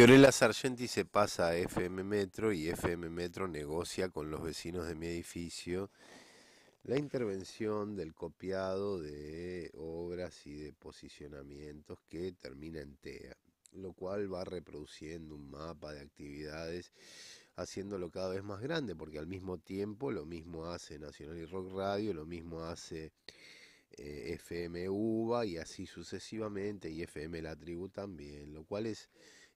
Fiorella Sargenti se pasa a FM Metro y FM Metro negocia con los vecinos de mi edificio la intervención del copiado de obras y de posicionamientos que termina en TEA, lo cual va reproduciendo un mapa de actividades haciéndolo cada vez más grande, porque al mismo tiempo lo mismo hace Nacional y Rock Radio, lo mismo hace eh, FM UBA y así sucesivamente, y FM La Tribu también, lo cual es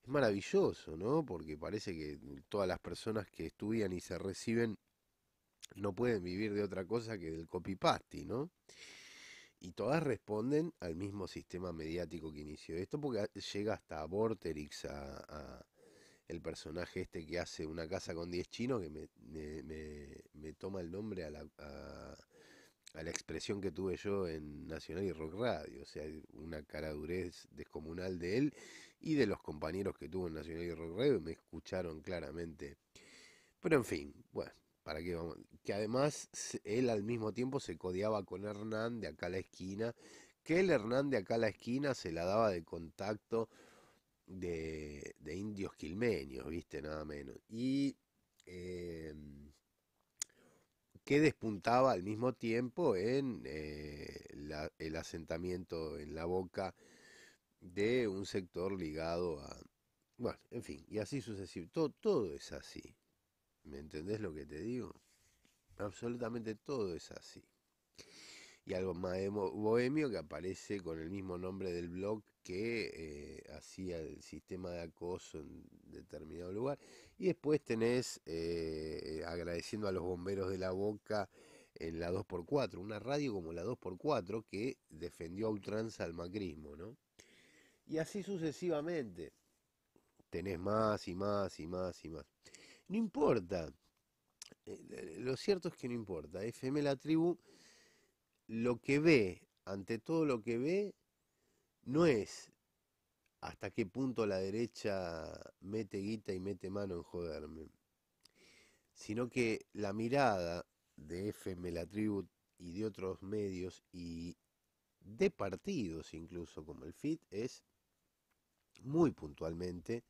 es maravilloso, ¿no? Porque parece que todas las personas que estudian y se reciben no pueden vivir de otra cosa que del copypasti, ¿no? Y todas responden al mismo sistema mediático que inició esto, porque llega hasta a, a el personaje este que hace una casa con 10 chinos, que me, me, me, toma el nombre a la... A, a la expresión que tuve yo en Nacional y Rock Radio, o sea, una cara durez descomunal de él y de los compañeros que tuvo en Nacional y Rock Radio, me escucharon claramente. Pero en fin, bueno, para qué vamos, que además él al mismo tiempo se codeaba con Hernán de acá a la esquina, que el Hernán de acá a la esquina se la daba de contacto de, indios quilmenios, viste, nada menos. Y eh, que despuntaba al mismo tiempo en eh, la, el asentamiento en la boca de un sector ligado a... Bueno, en fin, y así sucesivamente. Todo, todo es así. ¿Me entendés lo que te digo? Absolutamente todo es así y algo más bohemio que aparece con el mismo nombre del blog que eh, hacía el sistema de acoso en determinado lugar. Y después tenés eh, agradeciendo a los bomberos de la boca en la 2x4, una radio como la 2x4 que defendió a ultranza al macrismo, ¿no? Y así sucesivamente. Tenés más y más y más y más. No importa. Eh, lo cierto es que no importa. FM La Tribu lo que ve, ante todo lo que ve, no es hasta qué punto la derecha mete guita y mete mano en joderme, sino que la mirada de FM La tribu y de otros medios y de partidos incluso como el FIT es muy puntualmente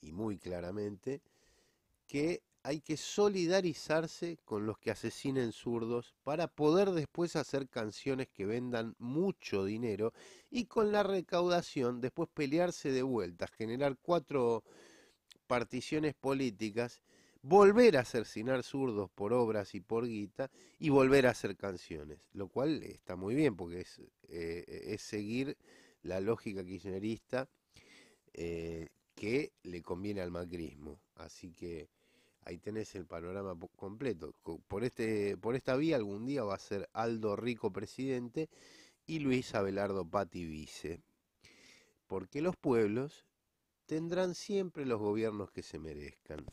y muy claramente que hay que solidarizarse con los que asesinen zurdos para poder después hacer canciones que vendan mucho dinero y con la recaudación después pelearse de vueltas, generar cuatro particiones políticas, volver a asesinar zurdos por obras y por guita y volver a hacer canciones, lo cual está muy bien porque es, eh, seguir la lógica kirchnerista eh, que le conviene al macrismo. Así que Ahí tenés el panorama completo. Por, este, por esta vía algún día va a ser Aldo Rico presidente y Luis Abelardo Pati vice. Porque los pueblos tendrán siempre los gobiernos que se merezcan.